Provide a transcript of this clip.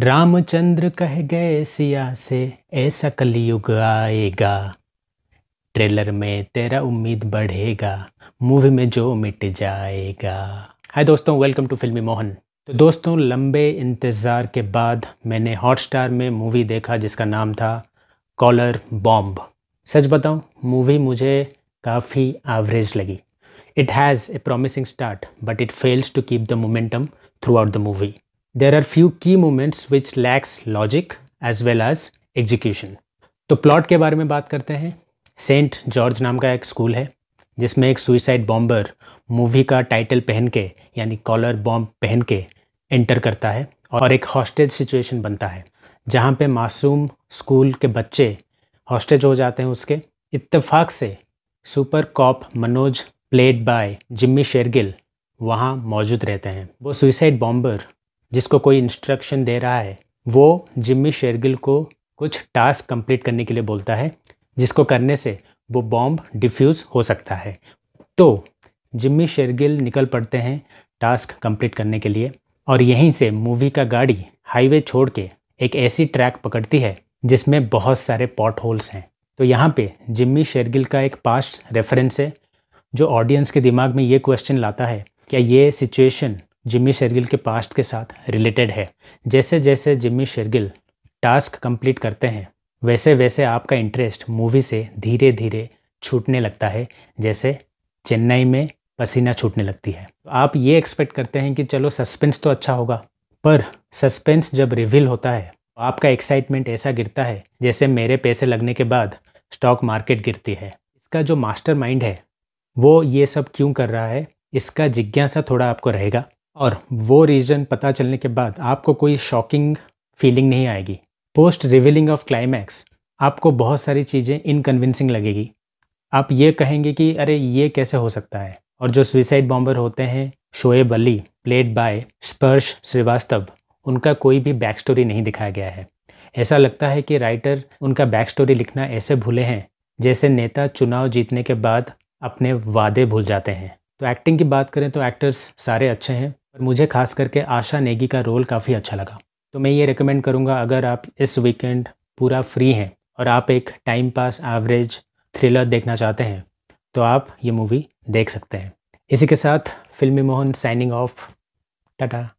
रामचंद्र कह गए सिया से ऐसा कलयुग आएगा ट्रेलर में तेरा उम्मीद बढ़ेगा मूवी में जो मिट जाएगा हाय दोस्तों वेलकम टू फिल्मी मोहन तो दोस्तों लंबे इंतज़ार के बाद मैंने हॉटस्टार में मूवी देखा जिसका नाम था कॉलर बॉम्ब सच बताऊं मूवी मुझे काफ़ी एवरेज लगी it has a promising start but it fails to keep the momentum throughout the movie there are few key moments which lacks logic as well as execution तो plot के बारे में बात करते हैं सेंट जॉर्ज नाम का एक स्कूल है जिसमें एक सुइसाइड बॉम्बर मूवी का टाइटल पहन के यानी कॉलर बॉम्ब पहन के एंटर करता है और एक हॉस्टेज सिचुएशन बनता है जहाँ पे मासूम स्कूल के बच्चे हॉस्टेज हो जाते हैं उसके इत्तेफाक से super cop Manoj played by Jimmy Shergill वहाँ मौजूद रहते हैं वो सुइसाइड बॉम्बर जिसको कोई इंस्ट्रक्शन दे रहा है वो जिम्मी शेरगिल को कुछ टास्क कंप्लीट करने के लिए बोलता है जिसको करने से वो बॉम्ब डिफ्यूज़ हो सकता है तो जिम्मी शेरगिल निकल पड़ते हैं टास्क कंप्लीट करने के लिए और यहीं से मूवी का गाड़ी हाईवे छोड़ के एक ऐसी ट्रैक पकड़ती है जिसमें बहुत सारे पॉट होल्स हैं तो यहाँ पे जिम्मी शेरगिल का एक पास्ट रेफरेंस है जो ऑडियंस के दिमाग में ये क्वेश्चन लाता है क्या ये सिचुएशन जिम्मी शेरगिल के पास्ट के साथ रिलेटेड है जैसे जैसे जिम्मी शेरगिल टास्क कंप्लीट करते हैं वैसे वैसे आपका इंटरेस्ट मूवी से धीरे धीरे छूटने लगता है जैसे चेन्नई में पसीना छूटने लगती है आप ये एक्सपेक्ट करते हैं कि चलो सस्पेंस तो अच्छा होगा पर सस्पेंस जब रिवील होता है आपका एक्साइटमेंट ऐसा गिरता है जैसे मेरे पैसे लगने के बाद स्टॉक मार्केट गिरती है इसका जो मास्टर माइंड है वो ये सब क्यों कर रहा है इसका जिज्ञासा थोड़ा आपको रहेगा और वो रीज़न पता चलने के बाद आपको कोई शॉकिंग फीलिंग नहीं आएगी पोस्ट रिविलिंग ऑफ क्लाइमैक्स आपको बहुत सारी चीज़ें इनकन्विंसिंग लगेगी आप ये कहेंगे कि अरे ये कैसे हो सकता है और जो सुइसाइड बॉम्बर होते हैं शोएब अली प्लेड बाय स्पर्श श्रीवास्तव उनका कोई भी बैक स्टोरी नहीं दिखाया गया है ऐसा लगता है कि राइटर उनका बैक स्टोरी लिखना ऐसे भूले हैं जैसे नेता चुनाव जीतने के बाद अपने वादे भूल जाते हैं तो एक्टिंग की बात करें तो एक्टर्स सारे अच्छे हैं पर मुझे खास करके आशा नेगी का रोल काफ़ी अच्छा लगा तो मैं ये रिकमेंड करूँगा अगर आप इस वीकेंड पूरा फ्री हैं और आप एक टाइम पास एवरेज थ्रिलर देखना चाहते हैं तो आप ये मूवी देख सकते हैं इसी के साथ फिल्मी मोहन साइनिंग ऑफ टाटा